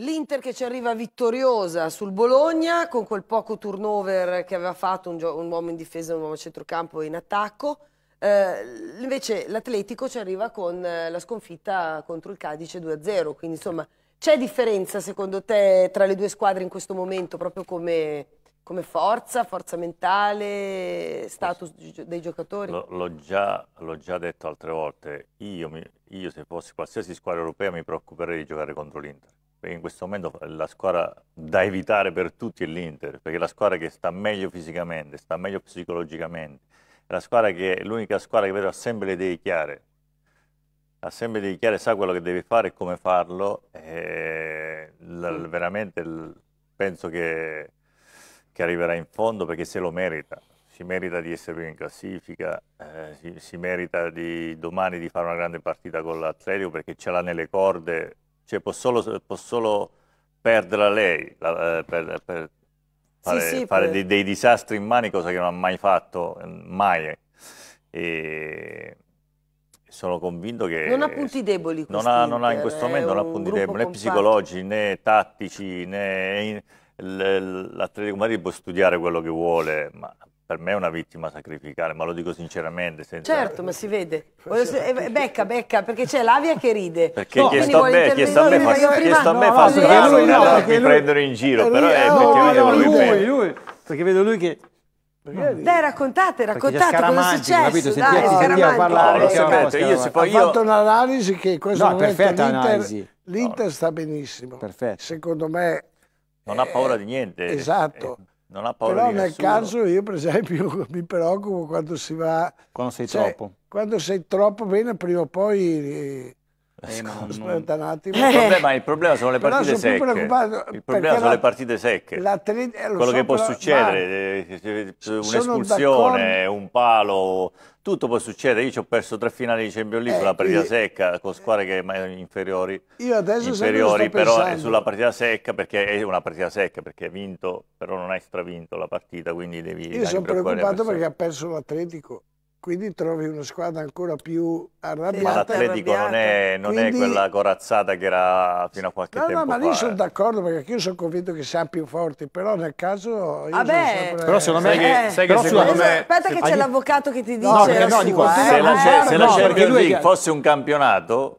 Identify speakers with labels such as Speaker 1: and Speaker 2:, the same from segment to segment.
Speaker 1: L'Inter che ci arriva vittoriosa sul Bologna con quel poco turnover che aveva fatto, un, un uomo in difesa, un uomo a centrocampo e in attacco. Eh, invece l'Atletico ci arriva con eh, la sconfitta contro il Cadice 2-0, quindi insomma c'è differenza secondo te tra le due squadre in questo momento proprio come, come forza, forza mentale, status dei giocatori?
Speaker 2: L'ho già, già, detto altre volte, io, mi, io se fossi qualsiasi squadra europea mi preoccuperei di giocare contro l'Inter perché in questo momento la squadra da evitare per tutti è l'Inter, perché è la squadra che sta meglio fisicamente, sta meglio psicologicamente, è la squadra che è l'unica squadra che vedo ha sempre le idee chiare, ha sempre le idee chiare, sa quello che deve fare e come farlo, e eh, la, veramente penso che, che, arriverà in fondo perché se lo merita, si merita di essere prima in classifica, eh, si, si, merita di, domani di fare una grande partita con l'Atletico perché ce l'ha nelle corde cioè può solo, può solo perderla lei la, eh, per, per,
Speaker 1: fare, sì, sì, fare per... dei,
Speaker 2: dei, disastri mani, cosa che non ha mai fatto, mm, mai. E sono convinto che... Non ha
Speaker 1: punti deboli non ha, non ha, In questo eh, momento non ha punti deboli, né psicologici,
Speaker 2: né tattici, né... L'atletico Madrid può studiare quello che vuole, ma per me è una vittima sacrificare, ma lo dico sinceramente. Senza...
Speaker 1: Certo, ma si vede. Eh, becca, becca, perché c'è l'avia che ride. Perché no, chiesto, a me, chiesto a me, fa, chiesto a me no, fa no, strano lui, no, mi lui, prendono
Speaker 2: in giro, eh, però è eh, lui, lui, perché vedo lui che...
Speaker 1: Dai, raccontate, raccontate cosa è successo. Capito? Senti, dai, sentiamo parlare. No, no,
Speaker 3: io, se poi io... Ho fatto
Speaker 1: un'analisi
Speaker 3: che in questo no, momento l'Inter sta benissimo. Perfetto. Secondo me
Speaker 2: non ha paura di niente. Esatto. Non ha paura Però nel caso
Speaker 3: io per esempio mi preoccupo quando si va...
Speaker 2: Quando sei cioè, troppo.
Speaker 3: Quando sei troppo bene prima o poi eh, eh, ma non... un attimo. Il
Speaker 2: problema, eh, il problema sono le partite secche. Il problema sono la, le partite secche. eh, Quello so, che può però, succedere, eh, un'espulsione, un palo, tutto può succedere. Io ci ho perso tre finali di Champions League eh, sulla partita io, secca, con squadre che sono inferiori. Io adesso inferiori, però eh, pensando. è sulla partita secca perché è una partita secca, perché ha vinto, però non hai stravinto la partita, quindi devi... Io sono preoccupato perché ha
Speaker 3: perso l'Atletico quindi trovi una squadra ancora più arrabbiata. L'Atletico non, è, non quindi... è, quella
Speaker 2: corazzata che era fino a qualche no, tempo fa. No, no, ma lì sono
Speaker 3: eh. d'accordo perché io sono convinto che siamo più forti, però nel caso... Vabbè,
Speaker 1: sempre... però secondo me... Sai che, sai che secondo me... Aspetta che c'è l'avvocato che ti dice... No, perché, no, dico, eh, se la, se, se no, League lui... fosse
Speaker 2: un campionato,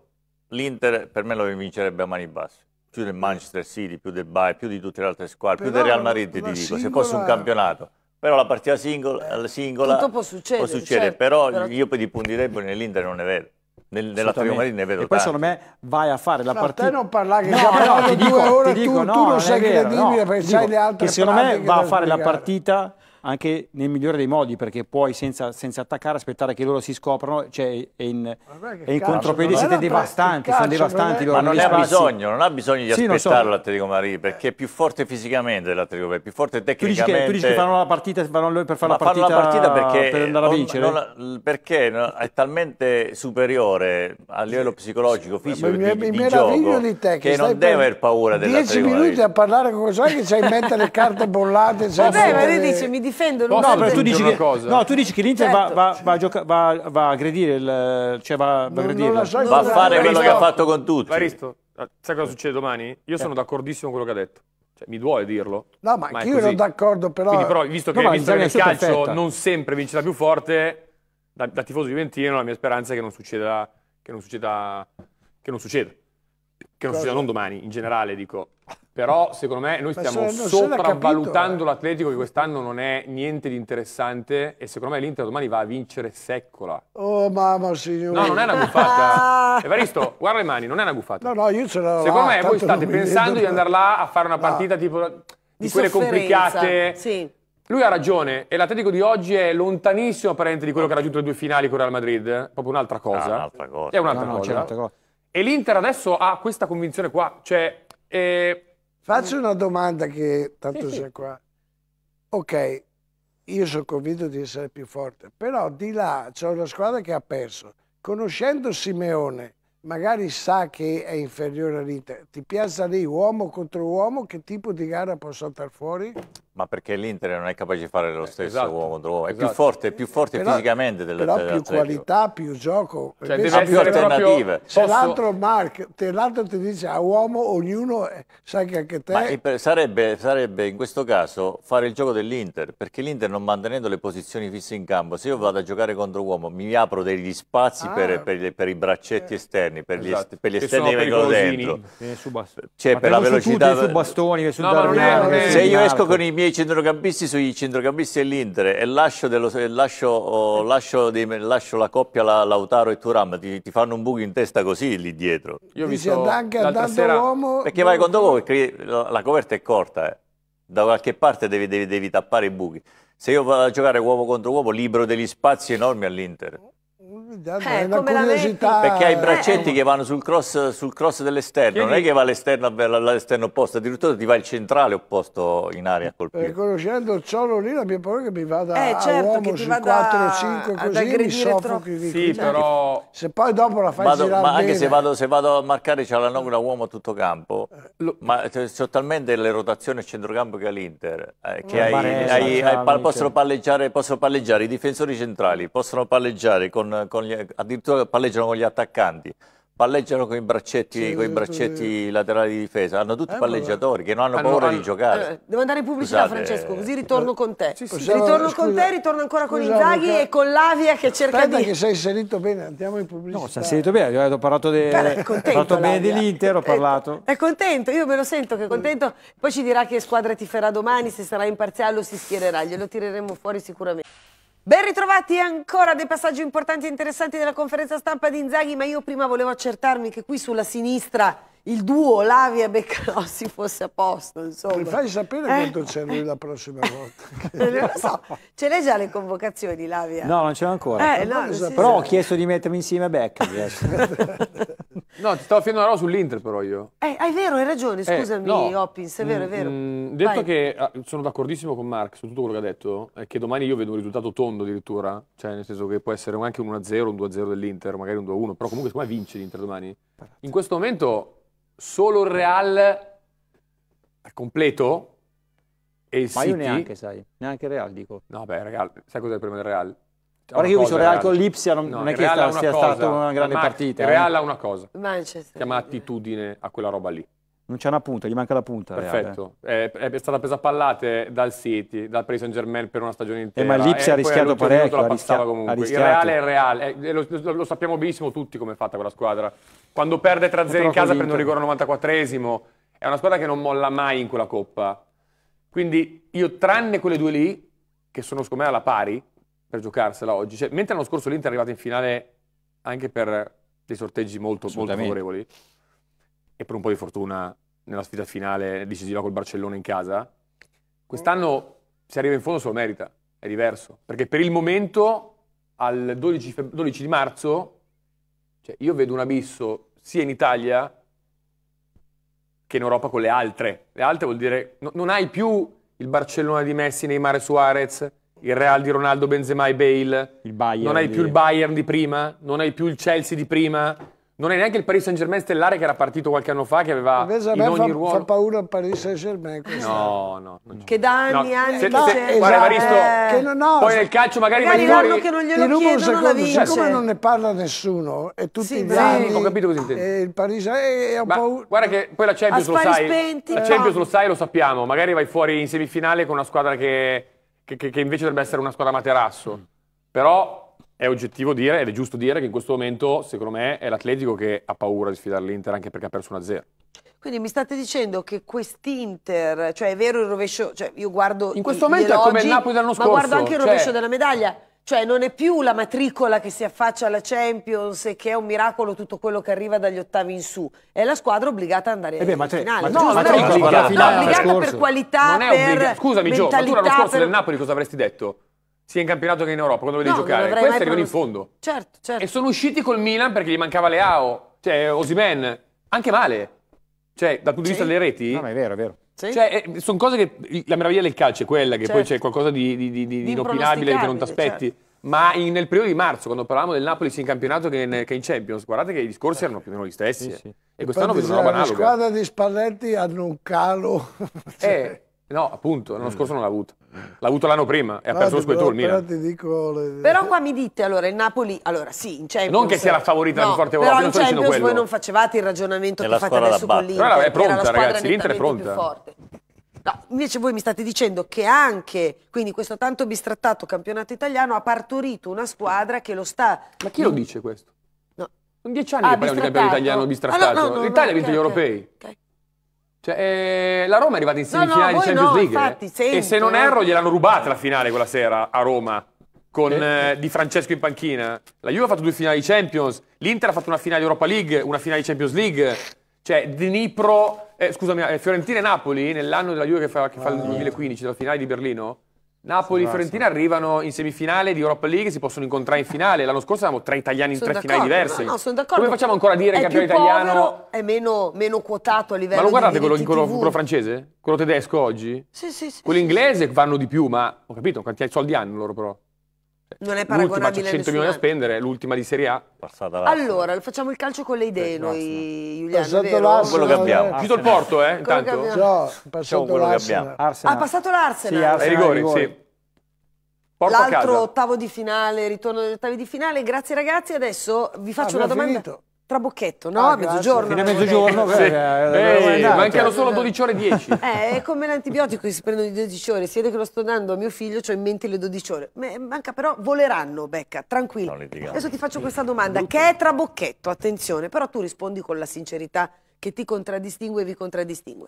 Speaker 2: l'Inter per me lo vincerebbe a mani basse più del Manchester City, più del Bayern, più di tutte le altre squadre, però più del Real Madrid, ti dico, se fosse un campionato. Però la partita singola, eh, singola può succedere, può succedere certo, però, però io per i punti deboli nell'Inter non ne vedo. Nel, prima Madrid ne vedo e poi secondo me vai a fare la partita no, te
Speaker 3: non parlare che no, no, ti dico, ore, ti dico, tu, no, tu non sei credibile no, perché dico, sai le altre che secondo me va a fare la
Speaker 2: partita anche nel migliore dei modi, perché puoi senza, senza attaccare aspettare che loro si scoprano, cioè è in, è in contropiede siete devastanti, sono devastanti. Ma non ne ha bisogno, non ha bisogno di sì, aspettare so. l'Atletico Madrid, perché è più forte fisicamente dell'Atletico Madrid, è più forte tecnicamente. Tu dici che, tu dici che fanno la partita
Speaker 3: fanno per fare la partita, la partita perché,
Speaker 2: per andare a vincere? Non, perché è talmente superiore a livello sì. psicologico, fisico, di, mi, di mi gioco, di te, che, che non deve aver paura dell'Atletico Madrid. 10 minuti
Speaker 3: a parlare con cosa che c'hai in mente le carte bollate. Vabbè,
Speaker 1: ma tu dice, mi difendo lui. No, però tu dici, che, no, tu dici che l'Inter certo.
Speaker 2: va, va, va, va, va, a aggredire, il, cioè
Speaker 4: va, va, non, non va a fare quello che ha fatto con tutti. Varisto, sai cosa succede domani? Io sono eh. d'accordissimo con quello che ha detto cioè, mi duole dirlo. No, ma, ma io sono d'accordo, però... Quindi, però, visto che, no, visto che il calcio perfetta. non sempre vince la più forte, da, da tifoso juventino la mia speranza è che non succeda... Che non succeda... Che non succeda. Che non succeda non domani, in generale, dico... Però secondo me noi stiamo se, sopravvalutando l'Atletico che quest'anno non è niente di interessante e secondo me l'Inter domani va a vincere seccola.
Speaker 3: Oh mamma signora. No, non è una buffata.
Speaker 4: Evaristo, guarda le mani, non è una buffata.
Speaker 3: No, no, io ce l'ho. Secondo là, me voi state pensando di andare
Speaker 4: là a fare una partita no. tipo di, di quelle complicate. Sì. Lui ha ragione e l'Atletico di oggi è lontanissimo apparente di quello che ha raggiunto le due finali con il Real Madrid, proprio un'altra ah, cosa. Ah, un'altra cosa. È un'altra no, cosa. No, cosa. E l'Inter adesso ha questa convinzione qua, cioè eh,
Speaker 3: Faccio una domanda che tanto sì, sia qua. Ok, io sono convinto di essere più forte, però di là c'è una squadra che ha perso. Conoscendo Simeone, magari sa che è inferiore all'Inter, ti piazza lì uomo contro uomo, che tipo di gara può saltare fuori?
Speaker 2: Ma perché l'Inter non è capace di fare lo stesso esatto, uomo contro esatto. È più esatto. forte, più forte però, fisicamente della Però più qualità,
Speaker 3: più gioco. Cioè, deve più alternative. Proprio... Se l'altro Mark, l'altro ti dice a uomo, ognuno eh, sai che anche te...
Speaker 2: Ma sarebbe, sarebbe in questo caso fare il gioco dell'Inter, perché l'Inter non mantenendo le posizioni fisse in campo, se io vado a giocare contro uomo mi apro degli spazi ah, per, per, per, i braccetti eh, esterni, per, esatto, gli, per gli esterni che vengono dentro. Eh, cioè, per la velocità... Tutti, su bastoni, su no, darnale, non è, non è, se io esco con i miei miei centrocampisti sui centrocampisti dell'Inter e lascio, dello, lascio, oh, lascio, dei, lascio, la coppia la, Lautaro e Turam, ti, ti, fanno un buco in testa così lì dietro. Io mi sono
Speaker 3: anche andando l'uomo... Perché vai con
Speaker 2: dopo, perché la, la coperta è corta, eh. da qualche parte devi, devi, devi tappare i buchi. Se io vado a giocare uomo contro uomo, libero degli spazi enormi all'Inter
Speaker 3: eh, una curiosità. Perché hai i braccetti
Speaker 2: eh. che vanno sul cross, sul cross dell'esterno, non è che va all'esterno opposto, addirittura ti va il centrale opposto in aria a colpire. Eh,
Speaker 3: e conoscendo Zolo lì, la mia paura è che mi vada eh, certo, a uomo su 4-5 così mi soffochi di Sì, però... Se poi dopo la fai vado, girare Ma anche se vado,
Speaker 2: se vado, a marcare c'è la Nogla eh. uomo a tutto campo, eh, ma sono cioè, talmente le rotazioni a centrocampo che all'Inter, eh, che hai, barella, hai, hai, possono, palleggiare, possono palleggiare i difensori centrali, possono palleggiare con, con gli, addirittura palleggiano con gli attaccanti, palleggiano con i braccetti, sì, con i braccetti sì. laterali di difesa, hanno tutti eh, palleggiatori che non hanno allora, paura di giocare. Eh,
Speaker 1: devo andare in pubblicità Scusate, Francesco, così ritorno con te. Sì, ritorno scusa, con te, ritorno ancora con scusa, draghi e con l'Avia che cerca Aspetta di... che sei
Speaker 3: inserito bene, andiamo in pubblicità. No, sei inserito bene, ho parlato, de...
Speaker 1: contento, parlato bene dell'Inter,
Speaker 3: ho parlato...
Speaker 1: È contento, io me lo sento che è contento, poi ci dirà che squadra ti farà domani, se sarà imparziale o si schiererà, glielo tireremo fuori sicuramente. Ben ritrovati ancora dei passaggi importanti e interessanti della conferenza stampa di Inzaghi, ma io prima volevo accertarmi che qui sulla sinistra il duo Lavia e Beccarossi fosse a posto, insomma. Mi fai sapere eh? quanto
Speaker 3: c'è lui la prossima volta. non lo so,
Speaker 1: ce l'hai già le convocazioni Lavi? No,
Speaker 4: non ce l'ho ancora. Eh, no, però ho chiesto di mettermi insieme a Becca. Eh. No, ti stavo facendo una roba sull'Inter però io.
Speaker 1: Eh, hai vero, hai ragione, eh, scusami eh, no. Hoppins, è vero, è vero. Mm, detto Vai.
Speaker 4: che ah, sono d'accordissimo con Mark su tutto quello che ha detto, è che domani io vedo un risultato tondo addirittura, cioè nel senso che può essere anche un 1-0, un 2-0 dell'Inter, magari un 2-1, però comunque secondo me vince l'Inter domani. In questo momento solo il Real è completo e il Ma City... io neanche, sai, neanche il Real dico. No, beh, Real, sai cos'è il problema del Real? Guarda che io ho visto Real con l'Ipsia, non, no, non è che sia cosa, stata una grande ma, partita. Il eh. Real eh. ha una cosa, Manchester. chiama attitudine a quella roba lì. Non c'è una punta, gli
Speaker 2: manca la punta. Perfetto.
Speaker 4: Eh. Eh, è, è, stata presa a pallate dal City, dal Paris Saint Germain per una stagione intera. Eh, ma l'Ipsia ha rischiato parecchio. La passava comunque. Il Real è il Real, È, lo, lo, sappiamo benissimo tutti come è fatta quella squadra. Quando perde 3-0 in casa prende un rigore al 94esimo. È una squadra che non molla mai in quella coppa. Quindi io, tranne quelle due lì, che sono secondo me alla pari, per giocarsela oggi. Cioè, mentre l'anno scorso l'Inter è arrivata in finale anche per dei sorteggi molto, molto favorevoli e per un po' di fortuna nella sfida finale decisiva col Barcellona in casa, quest'anno se arriva in fondo se lo merita, è diverso. Perché per il momento, al 12, feb- 12 di marzo, cioè, io vedo un abisso sia in Italia che in Europa con le altre. Le altre vuol dire no, non hai più il Barcellona di Messi, Neymar e Suarez, il Real di Ronaldo, Benzema e Bale, non hai di... più il Bayern di prima, non hai più il Chelsea di prima, non hai neanche il Paris Saint-Germain stellare che era partito qualche anno fa, che aveva Invece in ogni fa, ruolo. fa
Speaker 3: paura il Paris Saint-Germain
Speaker 4: No, no.
Speaker 1: Che da anni, no, anni se, no, se, eh, esatto, Guarda, Evaristo, eh, che non, no, poi nel calcio magari magari fuori... che non glielo chiedono secondo, la Siccome non
Speaker 3: ne parla nessuno e tutti sì, gli anni... Sì, ho capito cosa intendi. il Paris eh, eh, è un po'...
Speaker 4: Guarda che poi la Champions lo sai, spenti, la Champions lo sai, lo sappiamo. Magari vai fuori in semifinale con una squadra che che, che, invece dovrebbe essere una squadra materasso. Mm. Però è oggettivo dire, ed è giusto dire, che in questo momento, secondo me, è l'Atletico che ha paura di sfidare l'Inter anche perché ha perso 1-0.
Speaker 1: Quindi mi state dicendo che quest'Inter, cioè è vero il rovescio, cioè io guardo In questo momento è come il Napoli dell'anno scorso. Ma guardo anche il rovescio cioè, della medaglia. Cioè non è più la matricola che si affaccia alla Champions e che è un miracolo tutto quello che arriva dagli ottavi in su, è la squadra obbligata ad andare eh beh, ma te, in finale. Ma no, ma no, obbligata, no, obbligata per qualità, non è obbliga- Scusami Gio, ma tu l'anno scorso per... del
Speaker 4: Napoli cosa avresti detto? sia in campionato che in Europa quando vedevi no, giocare. Questi arrivano pronunciato. in fondo. Certo, certo. E sono usciti col Milan perché gli mancava Leao, cioè Osimen, anche male. Cioè, dal punto di sì. vista delle reti... No, ma è vero, è vero. Sì. Cioè, eh, sono cose che. La meraviglia del calcio è quella, che certo. poi c'è certo. qualcosa di, di, di, di inopinabile che non ti aspetti. Certo. Ma in, nel periodo di marzo, quando parlavamo del Napoli sia in campionato che in, che in Champions, guardate che i discorsi erano più o meno gli stessi. Sì, eh. sì. E quest'anno vedo una roba analoga. La squadra
Speaker 3: di Spalletti hanno un
Speaker 1: calo. Cioè.
Speaker 4: Eh. Eh no, appunto, l'anno mm. scorso non l'ha avuto. L'ha avuto l'anno prima e ha perso lo
Speaker 3: squetto però, però, le...
Speaker 1: però qua mi dite, allora, il Napoli, allora sì, in Champions... Non che sia la favorita no, più forte Europa, non però in Champions voi non facevate il ragionamento che fate adesso con l'Inter. Però è pronta, ragazzi, l'Inter è pronta. No, invece voi mi state dicendo che anche quindi questo tanto bistrattato campionato italiano ha partorito una squadra che lo sta... Ma chi lo dice questo? No. Sono dieci anni ah, che parliamo di campionato italiano bistrattato. Ah, no, no, L'Italia ha vinto okay, gli okay. europei. Okay. Cioè,
Speaker 4: eh, la Roma è arrivata in semifinale no, no, di Champions no, League. Infatti, e se non erro, gliel'hanno rubata la finale quella sera a Roma. Con eh. Di Francesco in panchina. La Juve ha fatto due finali di Champions. L'Inter ha fatto una finale di Europa League, una finale di Champions League. Cioè, Dnipro. Eh, scusami, eh, Fiorentina e Napoli nell'anno della Juve che fa, che fa il 2015, ah, della finale di Berlino Napoli e Fiorentina arrivano in semifinale di Europa League si possono incontrare in finale. L'anno scorso eravamo tre italiani in tre finali diverse. No, no, sono d'accordo. Come facciamo ancora a dire che campione italiano?
Speaker 1: è meno, meno, quotato a livello Ma lo guardate quello, quello, quello,
Speaker 4: francese? Quello tedesco oggi?
Speaker 1: Sì, sì, sì. Quello
Speaker 4: inglese sì. vanno di più, ma ho capito quanti soldi hanno loro però
Speaker 1: non è paragonabile 100 milioni da
Speaker 4: spendere, l'ultima di Serie A. passata
Speaker 1: Allora, facciamo il calcio con le idee Beh, noi, Giuliano,
Speaker 4: vero? Quello che eh. abbiamo. Chiuso il Porto, eh, intanto.
Speaker 1: Quello che
Speaker 3: abbiamo. No, quello che abbiamo. Ha passato l'Arsenal. Sì, Arsenal, rigori, rigori. sì.
Speaker 4: L'altro
Speaker 1: ottavo di finale, ritorno degli ottavi di finale. Grazie ragazzi, adesso vi faccio ah, una domanda. Finito. Trabocchetto, no? Ah, a mezzogiorno. Fino a eh, mezzogiorno. Beh, sì. beh, beh, eh, eh, esatto. mancano solo 12 ore e 10. Eh, è come l'antibiotico che si prendono di 12 ore. Siete che lo sto dando a mio figlio, ho cioè in mente le 12 ore. Ma manca però, voleranno, Becca, tranquillo. Adesso ti faccio questa domanda. Che è trabocchetto? Attenzione, però tu rispondi con la sincerità che ti contraddistingue e vi contraddistingue.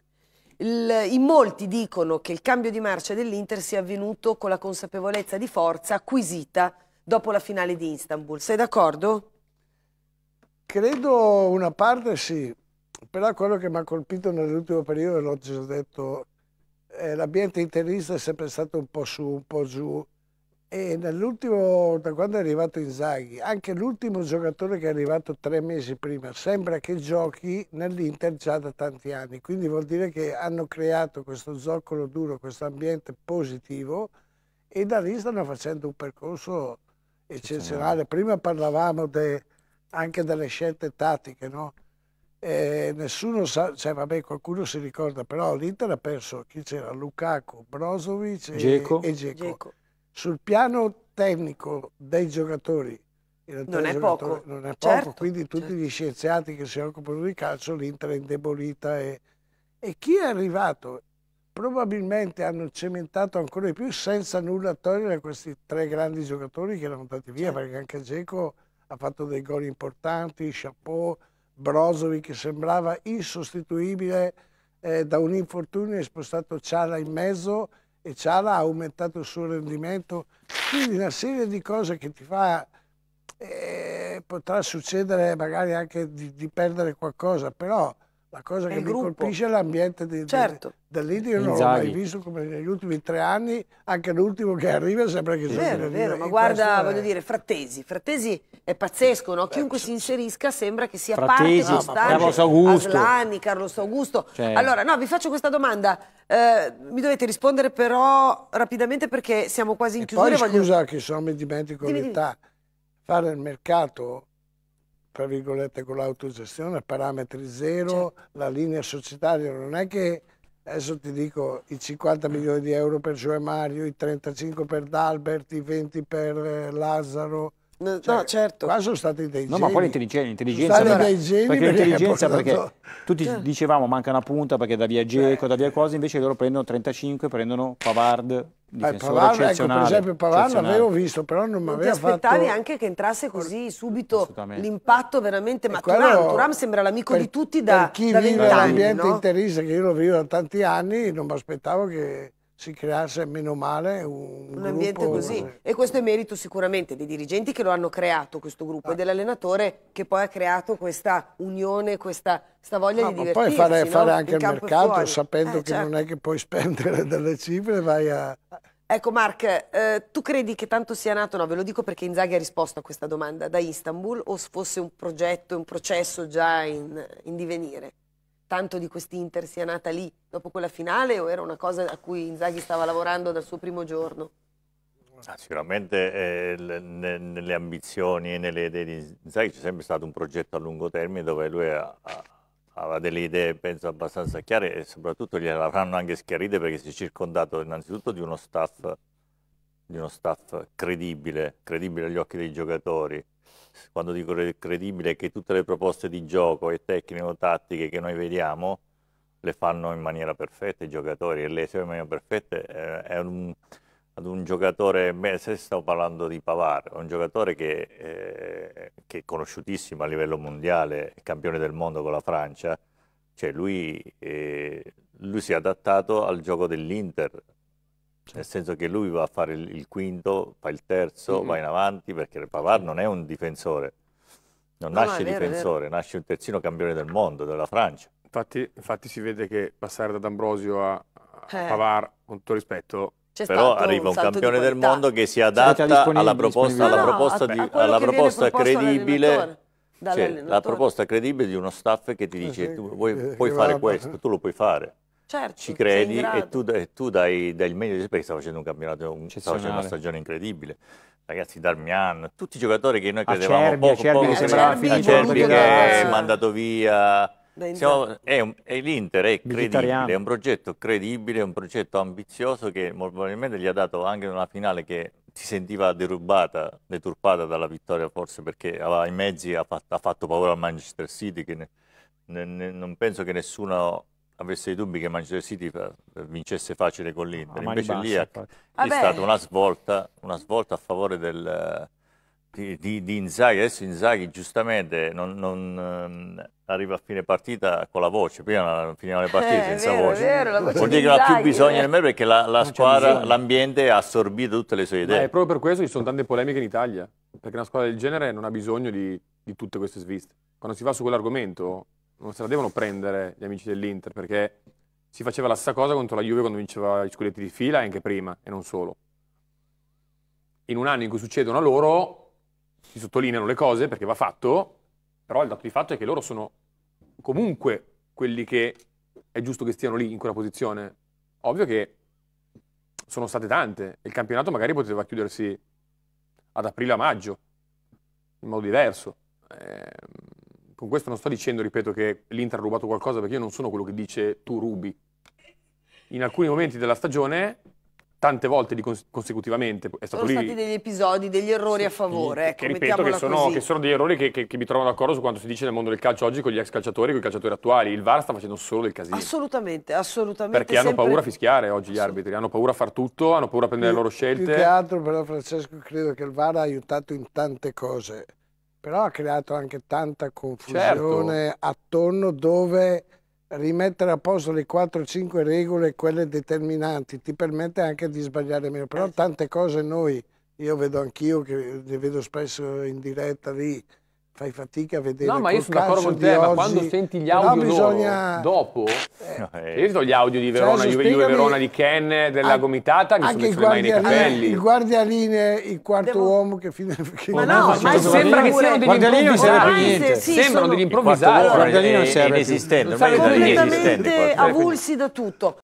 Speaker 1: Il, in molti dicono che il cambio di marcia dell'Inter sia avvenuto con la consapevolezza di forza acquisita dopo la finale di Istanbul. Sei d'accordo?
Speaker 3: Credo una parte sì, però quello che mi ha colpito nell'ultimo periodo, l'ho già detto, eh, l'ambiente interista è sempre stato un po' su, un po' giù, e nell'ultimo, da quando è arrivato Inzaghi, anche l'ultimo giocatore che è arrivato tre mesi prima, sembra che giochi nell'Inter già da tanti anni, quindi vuol dire che hanno creato questo zoccolo duro, questo ambiente positivo e da lì stanno facendo un percorso eccezionale. Prima parlavamo de, anche delle scelte tattiche, no? E eh, nessuno sa, cioè vabbè qualcuno si ricorda, però l'Inter ha perso chi c'era? Lukaku, Brozovic Geco. e Geco. Sul piano tecnico dei giocatori, non è, giocatori non è certo. poco, quindi tutti certo. gli scienziati che si occupano di calcio l'Inter è indebolita e, e chi è arrivato probabilmente hanno cementato ancora di più senza nulla togliere questi tre grandi giocatori che erano andati via, certo. perché anche Geco ha fatto dei gol importanti, Chapeau, Brozovic sembrava insostituibile eh, da un infortunio, ha spostato Ciala in mezzo e Ciala ha aumentato il suo rendimento. Quindi una serie di cose che ti fa, eh, potrà succedere magari anche di, di perdere qualcosa, però la cosa che mi gruppo. colpisce è l'ambiente di, certo. dell'India, non l'ho esatto. mai visto come negli ultimi tre anni, anche l'ultimo che arriva sembra che sia... Vero, vero, ma guarda, voglio
Speaker 1: dire, Frattesi, Frattesi è pazzesco, no? Certo. Chiunque si inserisca sembra che sia Frattesi, parte no, Carlos Augusto. Aslani, Carlos Augusto. Cioè. Allora, no, vi faccio questa domanda, eh, mi dovete rispondere però rapidamente perché siamo quasi in e chiusura. Poi voglio...
Speaker 3: scusa che sono mi dimentico l'età, fare il mercato tra virgolette, con l'autogestione, parametri zero, certo. la linea societaria non è che adesso ti dico i 50 milioni di euro per Gioè Mario, i 35 per D'Albert, i 20 per eh, Lazzaro, No, cioè, no, certo. Qua sono stati dei geni. No, ma poi l'intelligenza.
Speaker 2: l'intelligenza sono stati dei geni perché, l'intelligenza, perché, perché tutti eh. dicevamo manca una punta perché da via cioè. Geco, da via cose, invece loro prendono 35, prendono Pavard, eh, Pavard, eccezionale. Ecco, per esempio Pavard
Speaker 3: l'avevo visto, però non mi aveva fatto... ti aspettavi anche
Speaker 1: che entrasse così subito l'impatto veramente, ma Turam, Turam sembra l'amico di tutti da Per chi vive l'ambiente no?
Speaker 3: interista, che io lo vivo da tanti anni, non mi aspettavo che si creasse meno male un, un ambiente così. Così.
Speaker 1: E questo è merito sicuramente dei dirigenti che lo hanno creato questo gruppo ah. e dell'allenatore che poi ha creato questa unione, questa, questa voglia ah, di divertirsi. poi fare, no? fare anche il, il mercato sapendo eh, che certo. non
Speaker 3: è che puoi spendere delle cifre, vai a...
Speaker 1: Ecco Mark, eh, tu credi che tanto sia nato, no ve lo dico perché Inzaghi ha risposto a questa domanda, da Istanbul o fosse un progetto, un processo già in, in divenire? tanto di quest'Inter sia nata lì dopo quella finale o era una cosa a cui Inzaghi stava lavorando dal suo primo giorno?
Speaker 2: Ah, sicuramente eh, le, nelle ambizioni e nelle idee di Inzaghi c'è sempre stato un progetto a lungo termine dove lui aveva delle idee penso abbastanza chiare e soprattutto gliel'avranno anche schiarite perché si è circondato innanzitutto di uno staff, di uno staff credibile, credibile agli occhi dei giocatori, quando dico credibile è che tutte le proposte di gioco e tecniche o tattiche che noi vediamo le fanno in maniera perfetta i giocatori e le eseguono in maniera perfetta eh, è un, ad un giocatore, beh, se stavo parlando di Pavar, un giocatore che, eh, che, è conosciutissimo a livello mondiale, campione del mondo con la Francia, cioè lui, eh, lui si è adattato al gioco dell'Inter, cioè. Nel senso che lui va a fare il, il quinto, fa il terzo, mm -hmm. va in avanti, perché Pavar non è un difensore. Non no, nasce no, vero, difensore, nasce un terzino campione del mondo, della Francia.
Speaker 4: Infatti, infatti si vede che passare da D'Ambrosio a, a eh. Pavard, con tutto rispetto, però arriva un, un campione del mondo che si adatta alla proposta, alla no, proposta, no, di, alla proposta credibile cioè,
Speaker 2: la proposta credibile di uno staff che ti dice eh, tu vuoi, eh, puoi fare questo, tu lo puoi fare Certo, ci credi e tu, e tu, dai, dai il meglio di sé sta facendo un campionato, un, sta facendo una stagione incredibile. Ragazzi, Darmian, tutti i giocatori che noi credevamo Acerbi, poco, Acerbi poco, sembrava Acerbi, Acerbi che è mandato via. Siamo, è, un, è l'Inter, è credibile, è un progetto credibile, è un progetto ambizioso che probabilmente gli ha dato anche una finale che si sentiva derubata, deturpata dalla vittoria forse perché aveva i mezzi, ha fatto, ha fatto paura al Manchester City che ne, ne, non penso che nessuno avesse i dubbi che Manchester City eh, vincesse facile con l'Inter, no, invece lì è, stata una svolta, una svolta, a favore del, di, di, di, Inzaghi, adesso Inzaghi giustamente non, non, ehm, arriva a fine partita con la voce, prima finivano le partite eh, senza vero, voce. Vero, la voce. Vuol dire che non ha più bisogno di eh. me perché la, la squadra, l'ambiente ha assorbito tutte le sue idee. Ma è
Speaker 4: proprio per questo che ci sono tante polemiche in Italia, perché una squadra del genere non ha bisogno di, di tutte queste sviste. Quando si va su quell'argomento non se la devono prendere gli amici dell'Inter perché si faceva la stessa cosa contro la Juve quando vinceva gli scudetti di fila e anche prima e non solo. In un anno in cui succedono a loro si sottolineano le cose perché va fatto, però il dato di fatto è che loro sono comunque quelli che è giusto che stiano lì in quella posizione. Ovvio che sono state tante il campionato magari poteva chiudersi ad aprile a maggio in modo diverso. Ehm con questo non sto dicendo, ripeto, che l'Inter ha rubato qualcosa perché io non sono quello che dice tu rubi. In alcuni momenti della stagione tante volte cons consecutivamente. È stato sono lì... stati
Speaker 1: degli episodi, degli errori sì, a favore. Che ecco, ripeto che sono, che
Speaker 4: sono, degli errori che, che, che mi trovano d'accordo su quanto si dice nel mondo del calcio oggi con gli ex calciatori, con i calciatori attuali. Il VAR sta facendo solo del casino.
Speaker 1: Assolutamente, assolutamente. Perché sempre... hanno paura a
Speaker 4: fischiare oggi gli arbitri, hanno paura a far tutto, hanno paura a prendere più, le loro scelte. Più che
Speaker 1: altro però
Speaker 3: Francesco credo che il VAR ha aiutato in tante cose però ha creato anche tanta confusione certo. attorno dove rimettere a posto le 4-5 regole, quelle determinanti, ti permette anche di sbagliare meno. Però eh tante cose noi, io vedo anch'io, che le vedo spesso in diretta lì, fai fatica a vedere No, ma io sono d'accordo con te, ma quando senti gli audio bisogna...
Speaker 4: dopo, eh, io sento gli audio di cioè, Verona, cioè, Juve, spiegami... Verona di Ken, della a... gomitata, mi sono messo le mani nei capelli. Il
Speaker 3: guardialine, il quarto Devo... uomo che fine... Che... Ma no, ma, ma sembra che siano degli improvvisati. sembrano degli improvvisati. Il guardialine non serve più. Inesistente, completamente
Speaker 1: avulsi da tutto.